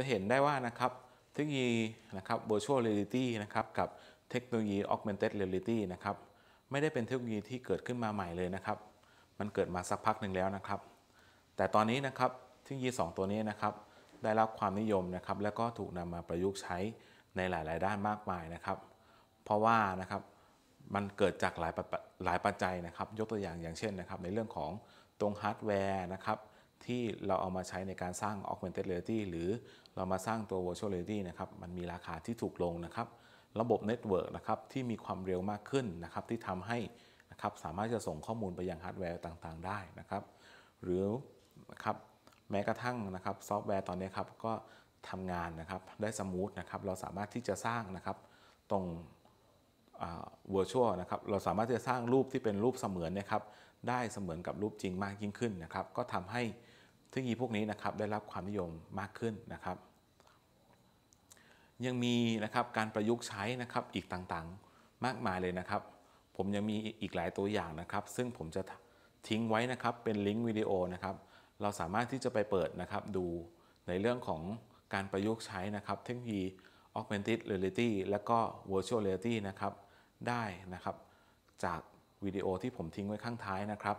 จะเห็นได้ว่านะครับเทคโนโลยีนะครับ virtual reality นะครับ กับเทคโนโลยี augmented reality นะครับ ไม่ได้เป็นเทคโนโลยีที่เกิดขึ้นมาใหม่เลยนะครับ มันเกิดมาสักพักหนึ่งแล้วนะครับ แต่ตอนนี้นะครับเทคโนโลยี 2 ตัวนี้นะครับ ได้รับความนิยมนะครับ และก็ถูกนำมาประยุกต์ใช้ในหลาย ๆด้านมากมายนะครับ เพราะว่านะครับ มันเกิดจากหลายหลายปัจจัยนะครับ ยกตัวอย่าง อย่างเช่นนะครับ ในเรื่องของตรงฮาร์ดแวร์นะครับที่เราเอามาใช้ในการสร้าง augmented reality หรือเรามาสร้างตัว virtual reality นะครับ มันมีราคาที่ถูกลงนะครับ ระบบเน็ตเวิร์กนะครับที่มีความเร็วมากขึ้นนะครับที่ทำให้นะครับสามารถจะส่งข้อมูลไปยังฮาร์ดแวร์ต่างๆ ได้นะครับหรือนะครับแม้กระทั่งนะครับซอฟต์แวร์ตอนนี้ครับก็ทำงานนะครับได้สมูทนะครับ เราสามารถที่จะสร้างนะครับตรงเวอร์ชวลนะครับเราสามารถที่จะสร้างรูปที่เป็นรูปเสมือนนะครับได้เสมือนกับรูปจริงมากยิ่งขึ้นนะครับก็ทำให้เทคโนโลยีพวกนี้นะครับได้รับความนิยมมากขึ้นนะครับ ยังมีนะครับการประยุกต์ใช้นะครับอีกต่างๆมากมายเลยนะครับ ผมยังมีอีกหลายตัวอย่างนะครับ ซึ่งผมจะทิ้งไว้นะครับ เป็นลิงก์วิดีโอนะครับ เราสามารถที่จะไปเปิดนะครับดูในเรื่องของการประยุกต์ใช้นะครับ เทคโนโลยี augmented reality และก็ virtual reality นะครับได้นะครับจากวิดีโอที่ผมทิ้งไว้ข้างท้ายนะครับ